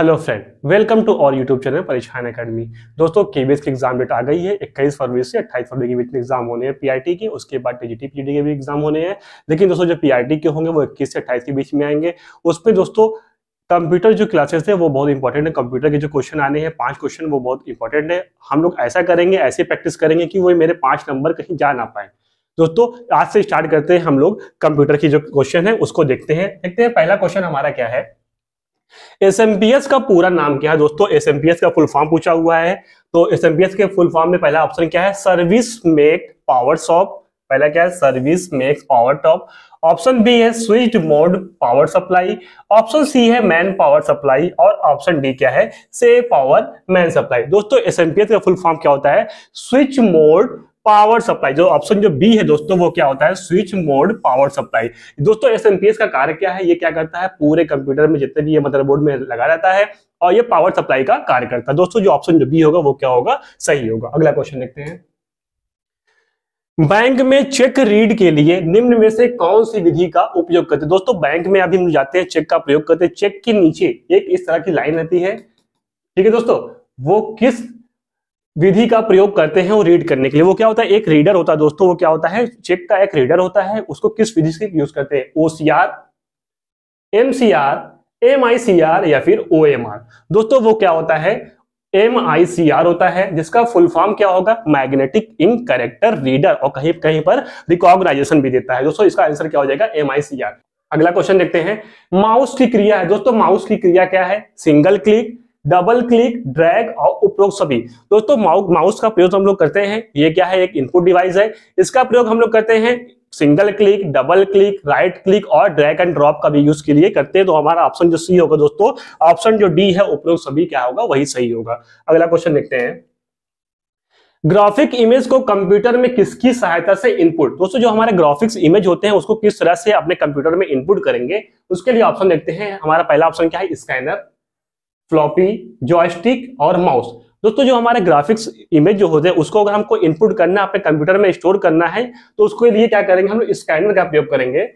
hello friend welcome to our YouTube channel Pareshan academy दोस्तों S की exam date आ गई है 21 फरवरी से 28 फरवरी के बीच में एग्जाम होने हैं पीआईटी की उसके बाद टीजीटी पीजीटी के भी एग्जाम होने हैं लेकिन दोस्तों जो पीआईटी के होंगे वो 21 से 28 के बीच में आएंगे उसमें दोस्तों कंप्यूटर जो क्लासेस है वो बहुत इंपॉर्टेंट है कंप्यूटर के जो क्वेश्चन आने हैं पांच क्वेश्चन वो बहुत इंपॉर्टेंट है हम लोग ऐसा करेंगे ऐसे प्रैक्टिस करेंगे कि वो मेरे पांच नंबर कहीं जा ना पाए दोस्तों आज से स्टार्ट करते हैं हम लोग कंप्यूटर की जो क्वेश्चन है उसको देखते हैं देखते हैं पहला क्वेश्चन हमारा क्या है एस का पूरा नाम क्या है दोस्तों एस का फुल फॉर्म पूछा हुआ है तो एस के फुल फॉर्म में पहला ऑप्शन क्या है सर्विस मेक पावर शॉप पहला क्या है service makes power top option B है switch mode power supply option C है मैन पावर सप्लाई और ऑप्शन डी क्या है से पावर मैन सप्लाई दोस्तों एस का फुल फॉर्म क्या होता है स्विच मोड पावर सप्लाई जो ऑप्शन जो बी है दोस्तों वो क्या होता है स्विच मोड पावर सप्लाई दोस्तों एस का कार्य क्या है ये क्या करता है पूरे कंप्यूटर में जितने भी ये मदरबोर्ड में लगा रहता है और ये पावर सप्लाई का कार्य करता है दोस्तों जो ऑप्शन जो बी होगा वो क्या होगा सही होगा अगला क्वेश्चन देखते हैं बैंक में चेक रीड के लिए निम्न में से कौन सी विधि का उपयोग करते हैं दोस्तों बैंक में अभी हम जाते हैं चेक का प्रयोग करते हैं चेक के नीचे एक इस तरह की लाइन रहती है ठीक है दोस्तों वो किस विधि का प्रयोग करते हैं वो रीड करने के लिए वो क्या होता है एक रीडर होता है दोस्तों वो क्या होता है चेक का एक रीडर होता है उसको किस विधि से यूज करते हैं ओसीआर एमसीआर आर या फिर आर दोस्तों वो क्या होता है एम आई सी आर होता है जिसका फुल फॉर्म क्या होगा मैग्नेटिक इन करेक्टर रीडर और कहीं कहीं पर रिकॉग्नाइजेशन भी देता है दोस्तों इसका आंसर क्या हो जाएगा एम आई सी आर अगला क्वेश्चन देखते हैं माउस की क्रिया है दोस्तों माउस की क्रिया क्या है single click double click drag और उपरोक्त सभी दोस्तों माउस का प्रयोग हम लोग करते हैं ये क्या है एक इनपुट डिवाइस है इसका प्रयोग हम लोग करते हैं single click double click right click और ड्रैग एंड ड्रॉप का भी यूज के लिए करते हैं तो हमारा ऑप्शन जो सी होगा दोस्तों ऑप्शन जो डी है उपरोक्त सभी क्या होगा वही सही होगा अगला क्वेश्चन देखते हैं ग्राफिक इमेज को कंप्यूटर में किसकी सहायता से इनपुट दोस्तों जो हमारे ग्राफिक्स इमेज होते हैं उसको किस तरह से अपने कंप्यूटर में इनपुट करेंगे उसके लिए ऑप्शन देखते हैं हमारा पहला ऑप्शन क्या है स्कैनर फ्लॉपी जॉयस्टिक और माउस दोस्तों जो हमारे ग्राफिक्स इमेज जो होते हैं उसको अगर हमको इनपुट करना है अपने कंप्यूटर में स्टोर करना है तो उसके लिए क्या करेंगे हम स्कैनर का प्रयोग करेंगे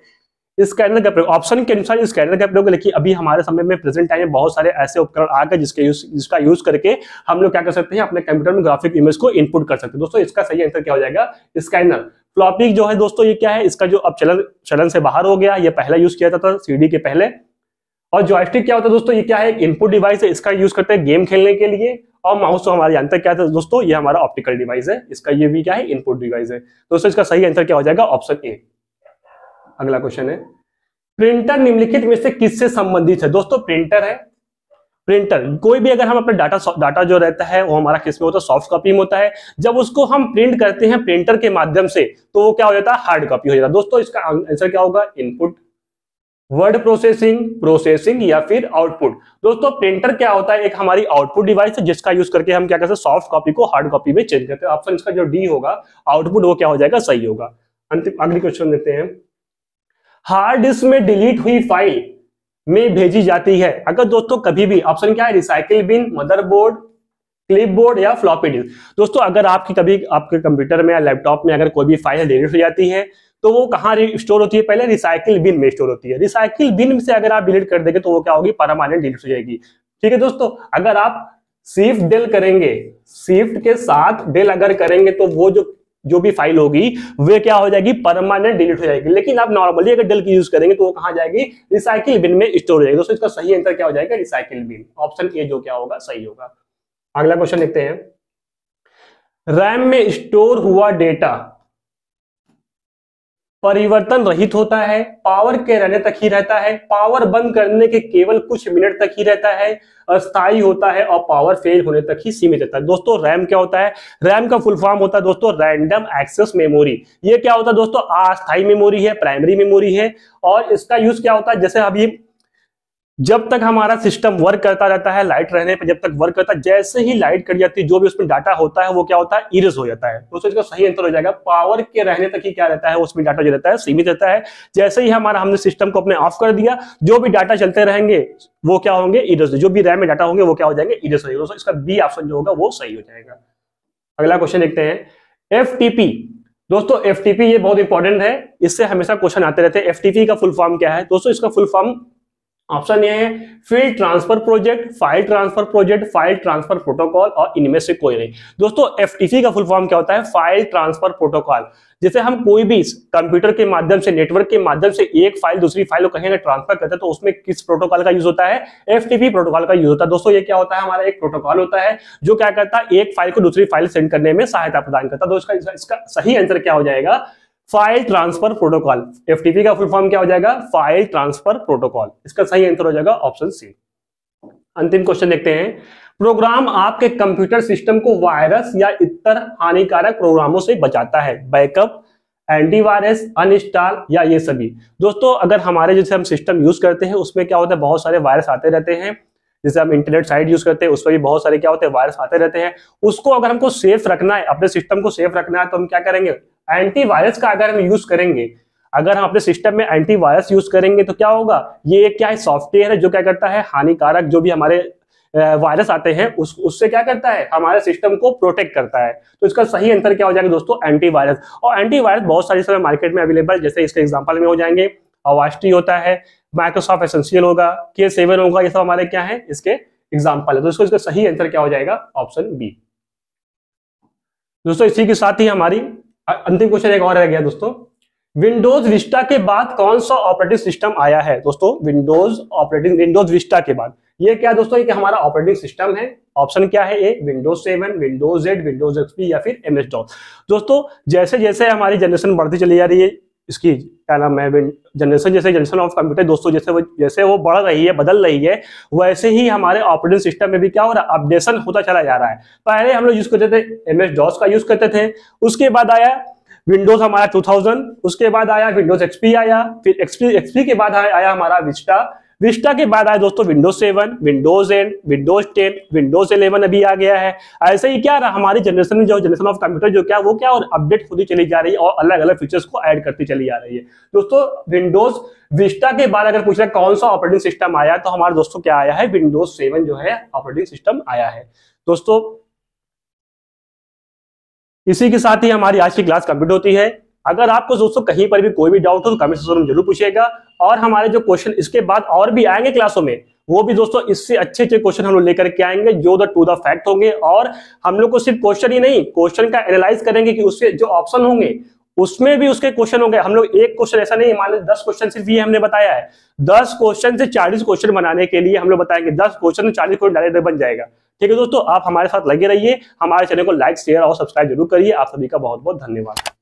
स्कैनर का प्रयोग ऑप्शन के अनुसार स्कैनर का प्रयोग लेकिन अभी हमारे समय में प्रेजेंट टाइम में बहुत सारे ऐसे उपकरण आ गए जिसके यूज जिसका यूज करके हम लोग क्या कर सकते हैं अपने कंप्यूटर में ग्राफिक इमेज को इनपुट कर सकते हैं दोस्तों इसका सही आंसर क्या हो जाएगा स्कैनर फ्लॉपिक जो है दोस्तों ये क्या है इसका जो अब चलन चलन से बाहर हो गया ये पहला यूज किया जाता था सी के पहले और जॉयस्टिक क्या होता है दोस्तों ये क्या है इनपुट डिवाइस है इसका यूज करते हैं गेम खेलने के लिए और माउस तो हमारे जानते क्या था दोस्तों ये हमारा ऑप्टिकल डिवाइस है इसका ये भी क्या है इनपुट डिवाइस है दोस्तों इसका सही आंसर क्या हो जाएगा ऑप्शन ए अगला क्वेश्चन है प्रिंटर निम्नलिखित में से किससे संबंधित है दोस्तों प्रिंटर है प्रिंटर कोई भी अगर हम अपना डाटा डाटा जो रहता है वो हमारा किस में होता है सॉफ्ट कॉपी में होता है जब उसको हम प्रिंट करते हैं प्रिंटर के माध्यम से तो वो क्या हो जाता है हार्ड कॉपी हो जाता है दोस्तों इसका आंसर क्या होगा इनपुट वर्ड प्रोसेसिंग प्रोसेसिंग या फिर आउटपुट दोस्तों प्रिंटर क्या होता है एक हमारी आउटपुट डिवाइस है जिसका यूज करके हम क्या करते हैं सॉफ्ट कॉपी को हार्ड कॉपी में चेंज करते हैं ऑप्शन इसका जो डी होगा आउटपुट वो क्या हो जाएगा सही होगा अंतिम अगली क्वेश्चन देते हैं हार्ड डिस्क में डिलीट हुई फाइल में भेजी जाती है अगर दोस्तों कभी भी ऑप्शन क्या है रिसाइकिल बिन मदरबोर्ड क्लिपबोर्ड या फ्लॉपी डिस्क दोस्तों अगर आपकी कभी आपके कंप्यूटर में या लैपटॉप में अगर कोई भी फाइल डिलीट हो जाती है तो वो कहाँ स्टोर होती है पहले रिसाइकिल बिन में स्टोर होती है रिसाइकिल बिन से अगर आप डिलीट कर देंगे तो वो क्या होगी परमानेंट डिलीट हो जाएगी ठीक है दोस्तों अगर आप शिफ्ट डेल करेंगे शिफ्ट के साथ डेल अगर करेंगे तो वो जो जो भी फाइल होगी वे क्या हो जाएगी परमानेंट डिलीट हो जाएगी लेकिन आप नॉर्मली अगर डेल की यूज करेंगे तो वो कहा जाएगी रिसाइकिल बिन में स्टोर हो जाएगी दोस्तों इसका सही आंसर क्या हो जाएगा रिसाइकिल बिन ऑप्शन ए जो क्या होगा सही होगा अगला क्वेश्चन देखते हैं रैम में स्टोर हुआ डेटा परिवर्तन रहित होता है पावर के रहने तक ही रहता है पावर बंद करने के केवल कुछ मिनट तक ही रहता है अस्थायी होता है और पावर फेल होने तक ही सीमित रहता है दोस्तों रैम क्या होता है रैम का फुल फॉर्म होता है दोस्तों रैंडम एक्सेस मेमोरी ये क्या होता है दोस्तों अस्थायी मेमोरी है प्राइमरी मेमोरी है और इसका यूज क्या होता है जैसे अभी जब तक हमारा सिस्टम वर्क करता रहता है लाइट रहने पे जब तक वर्क करता है जैसे ही लाइट कट जाती है जो भी उसमें डाटा होता है वो क्या होता है इरेज हो जाता है तो इसका सही आंसर हो जाएगा पावर के रहने तक ही क्या रहता है उसमें डाटा जो रहता है सीमित रहता है जैसे ही हमारा हमने सिस्टम को अपने ऑफ कर दिया जो भी डाटा चलते रहेंगे वो क्या होंगे इरेज जो भी रैम में डाटा होंगे वो क्या हो जाएंगे इरेज हो जाएगा दोस्तों इसका बी ऑप्शन जो होगा वो सही हो जाएगा अगला क्वेश्चन देखते हैं एफ दोस्तों एफ ये बहुत इंपॉर्टेंट है इससे हमेशा क्वेश्चन आते रहते हैं एफ का फुल फॉर्म क्या है दोस्तों इसका फुल फॉर्म ऑप्शन ये है field transfer project file transfer project file transfer protocol और इनमें से कोई नहीं दोस्तों एफटीसी का फुल फॉर्म क्या होता है फाइल ट्रांसफर प्रोटोकॉल जैसे हम कोई भी कंप्यूटर के माध्यम से नेटवर्क के माध्यम से एक फाइल दूसरी फाइल को कहीं ना ट्रांसफर करते हैं तो उसमें किस प्रोटोकॉल का यूज होता है एफटीपी प्रोटोकॉल का यूज होता है दोस्तों ये क्या होता है हमारा एक प्रोटोकॉल होता है जो क्या करता है एक फाइल को दूसरी फाइल सेंड करने में सहायता प्रदान करता है तो इसका, इसका सही आंसर क्या हो जाएगा फाइल ट्रांसफर प्रोटोकॉल एफटीपी का फुल फॉर्म क्या हो जाएगा फाइल ट्रांसफर प्रोटोकॉल इसका सही आंसर हो जाएगा ऑप्शन सी अंतिम क्वेश्चन देखते हैं प्रोग्राम आपके कंप्यूटर सिस्टम को वायरस या इतर हानिकारक प्रोग्रामों से बचाता है बैकअप एंटीवायरस अनइंस्टॉल या ये सभी दोस्तों अगर हमारे जैसे हम सिस्टम यूज करते हैं उसमें क्या होता है बहुत सारे वायरस आते रहते हैं जैसे हम इंटरनेट साइट यूज करते हैं उस पर भी बहुत सारे क्या होते हैं वायरस आते रहते हैं उसको अगर हमको सेफ रखना है अपने सिस्टम को सेफ रखना है तो हम क्या करेंगे एंटीवायरस का अगर हम यूज करेंगे अगर हम अपने सिस्टम में एंटीवायरस यूज करेंगे तो क्या होगा ये एक क्या है सॉफ्टवेयर है जो क्या करता है हानिकारक जो भी हमारे वायरस आते हैं उस उससे क्या करता है हमारे सिस्टम को प्रोटेक्ट करता है तो इसका सही आंसर क्या हो जाएगा दोस्तों एंटीवायरस और एंटीवायरस बहुत सारे समय मार्केट में अवेलेबल जैसे इसके एग्जाम्पल में हो जाएंगे अवास्टी होता है माइक्रोसॉफ्ट एसेंशियल होगा के सेवन होगा ये सब हमारे क्या है इसके एग्जाम्पल है तो इसको इसका सही आंसर क्या हो जाएगा ऑप्शन बी दोस्तों इसी के साथ ही हमारी अंतिम क्वेश्चन एक और रह गया दोस्तों विंडोज विस्टा के बाद कौन सा ऑपरेटिंग सिस्टम आया है दोस्तों विंडोज ऑपरेटिंग विंडोज विस्टा के बाद ये क्या दोस्तों ये हमारा ऑपरेटिंग सिस्टम है ऑप्शन क्या है A Windows seven Windows eight Windows XP या फिर एमएस डॉस दोस्तों जैसे जैसे हमारी जनरेशन बढ़ती चली जा रही है इसकी क्या नाम है जनरेशन जैसे जनरेशन ऑफ कंप्यूटर दोस्तों जैसे वो जैसे वो बढ़ रही है बदल रही है वैसे ही हमारे ऑपरेटिंग सिस्टम में भी क्या हो रहा है अपडेशन होता चला जा रहा है पहले हम लोग यूज करते थे एम एस डॉस का यूज करते थे उसके बाद आया विंडोज हमारा 2000 उसके बाद आया विंडोज एक्सपी आया फिर एक्सपी एक्सपी के बाद आया, आया हमारा विस्टा विस्टा के बाद आए दोस्तों Windows seven Windows N Windows ten Windows eleven अभी आ गया है ऐसे ही क्या रहा हमारी जनरेशन में जो जनरेशन ऑफ कंप्यूटर जो क्या वो क्या और अपडेट होती चली जा रही है और अलग अलग फीचर्स को ऐड करती चली जा रही है दोस्तों विंडोज विस्टा के बाद अगर पूछ रहे कौन सा ऑपरेटिंग सिस्टम आया तो हमारे दोस्तों क्या आया है विंडोज सेवन जो है ऑपरेटिंग सिस्टम आया है दोस्तों इसी के साथ ही हमारी आज की क्लास कंप्लीट होती है अगर आपको दोस्तों कहीं पर भी कोई भी डाउट हो तो कमेंट सेक्शन में जरूर पूछिएगा और हमारे जो क्वेश्चन इसके बाद और भी आएंगे क्लासों में वो भी दोस्तों इससे अच्छे अच्छे क्वेश्चन हम लोग लेकर के आएंगे जो द टू द फैक्ट होंगे और हम लोग को सिर्फ क्वेश्चन ही नहीं क्वेश्चन का एनालाइज करेंगे कि उससे जो ऑप्शन होंगे उसमें भी उसके क्वेश्चन होंगे हम लोग एक क्वेश्चन ऐसा नहीं मान लो दस क्वेश्चन सिर्फ ये हमने बताया है दस क्वेश्चन से चालीस क्वेश्चन बनाने के लिए हम लोग बताएंगे दस क्वेश्चन चालीस क्वेश्चन डायरेक्ट बन जाएगा ठीक है दोस्तों आप हमारे साथ लगे रहिए हमारे चैनल को लाइक शेयर और सब्सक्राइब जरूर करिए आप सभी का बहुत बहुत धन्यवाद